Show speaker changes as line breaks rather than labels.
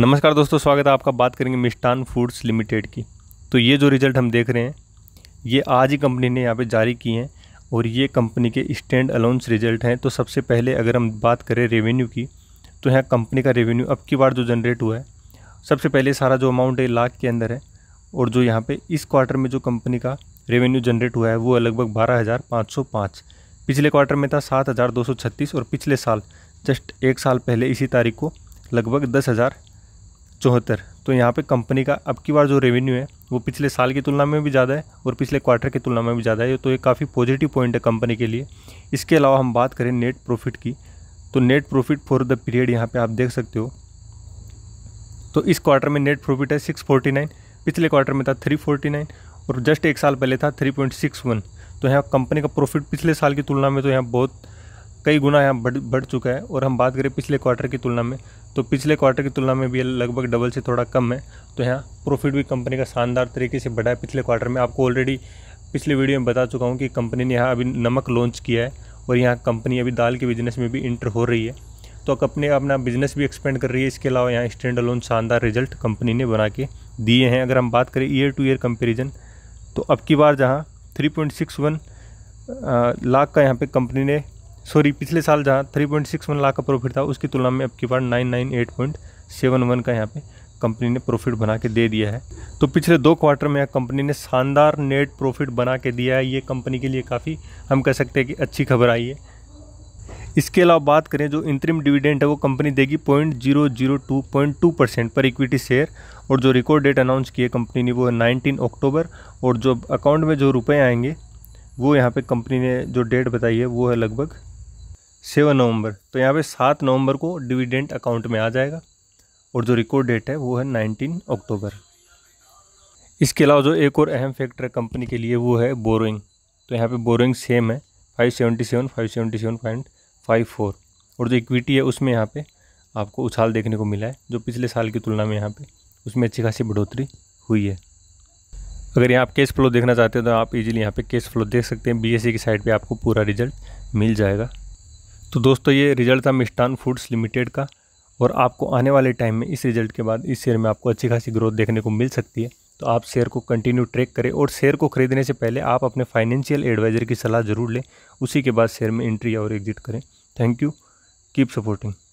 नमस्कार दोस्तों स्वागत है आपका बात करेंगे मिष्टान फूड्स लिमिटेड की तो ये जो रिज़ल्ट हम देख रहे हैं ये आज ही कंपनी ने यहाँ पे जारी किए हैं और ये कंपनी के स्टैंड अलाउंस रिज़ल्ट हैं तो सबसे पहले अगर हम बात करें रेवेन्यू की तो यहाँ कंपनी का रेवेन्यू अब की बार जो जनरेट हुआ है सबसे पहले सारा जो अमाउंट है लाख के अंदर है और जो यहाँ पर इस क्वार्टर में जो कंपनी का रेवेन्यू जनरेट हुआ है वो लगभग बारह पिछले क्वार्टर में था सात और पिछले साल जस्ट एक साल पहले इसी तारीख को लगभग दस हज़ार चौहत्तर तो यहाँ पे कंपनी का अब की बार जो रेवेन्यू है वो पिछले साल की तुलना में भी ज़्यादा है और पिछले क्वार्टर की तुलना में भी ज़्यादा है तो ये काफ़ी पॉजिटिव पॉइंट है कंपनी के लिए इसके अलावा हम बात करें नेट प्रॉफिट की तो net profit for the period यहाँ पे आप देख सकते हो तो इस क्वार्टर में नेट प्रॉफिट है सिक्स फोर्टी नाइन पिछले क्वार्टर में था थ्री फोर्टी नाइन और जस्ट एक साल पहले था थ्री पॉइंट सिक्स वन तो यहाँ कंपनी का प्रॉफिट पिछले साल की तुलना में तो यहाँ बहुत कई गुना यहाँ बढ़ बढ़ चुका है और हम बात करें पिछले क्वार्टर की तुलना में तो पिछले क्वार्टर की तुलना में भी लगभग डबल से थोड़ा कम है तो यहाँ प्रॉफिट भी कंपनी का शानदार तरीके से बढ़ा है पिछले क्वार्टर में आपको ऑलरेडी पिछले वीडियो में बता चुका हूँ कि कंपनी ने यहाँ अभी नमक लॉन्च किया है और यहाँ कंपनी अभी दाल के बिजनेस में भी इंटर हो रही है तो कंपनी अपना बिजनेस भी एक्सपेंड कर रही है इसके अलावा यहाँ स्टैंड लोन शानदार रिजल्ट कंपनी ने बना के दिए हैं अगर हम बात करें ईयर टू ईयर कंपेरिजन तो अब की बार जहाँ थ्री लाख का यहाँ पे कंपनी ने सॉरी पिछले साल जहाँ three point six one lakh का प्रॉफिट था उसकी तुलना में अब की बार nine nine eight point seven one का यहाँ पे कंपनी ने प्रॉफिट बना के दे दिया है तो पिछले दो क्वार्टर में कंपनी ने शानदार नेट प्रॉफिट बना के दिया है ये कंपनी के लिए काफ़ी हम कह सकते हैं कि अच्छी खबर आई है इसके अलावा बात करें जो इंतरिम डिविडेंट है वो कंपनी देगी point zero zero two point two percent पर इक्विटी शेयर और जो रिकॉर्ड डेट अनाउंस किए कंपनी ने वो है नाइनटीन अक्टूबर और जो अकाउंट में जो रुपए आएंगे वो यहाँ पे कंपनी ने जो डेट बताई है वो है लगभग सेवन नवंबर तो यहाँ पे सात नवंबर को डिविडेंट अकाउंट में आ जाएगा और जो रिकॉर्ड डेट है वो है नाइनटीन अक्टूबर इसके अलावा जो एक और अहम फैक्टर है कंपनी के लिए वो है बोरोइंग तो यहाँ पे बोरोइंग सेम है five seventy seven five seventy seven point five four और जो इक्विटी है उसमें यहाँ पे आपको उछाल देखने को मिला है जो पिछले साल की तुलना में यहाँ पे उसमें अच्छी खासी बढ़ोतरी हुई है अगर यहाँ आप कैश फ्लो देखना चाहते हो तो आप इजीली यहाँ पे कैश फ्लो देख सकते हैं बीएससी e की साइड पे आपको पूरा रिजल्ट मिल जाएगा तो दोस्तों ये रिजल्ट था मिष्टान फूड्स लिमिटेड का और आपको आने वाले टाइम में इस रिजल्ट के बाद इस शेयर में आपको अच्छी खासी ग्रोथ देखने को मिल सकती है तो आप शेयर को कंटिन्यू ट्रैक करें और शेयर को खरीदने से पहले आप अपने फाइनेंशियल एडवाइज़र की सलाह ज़रूर लें उसी के बाद शेयर में एंट्री और एग्जिट करें थैंक यू कीप सपोर्टिंग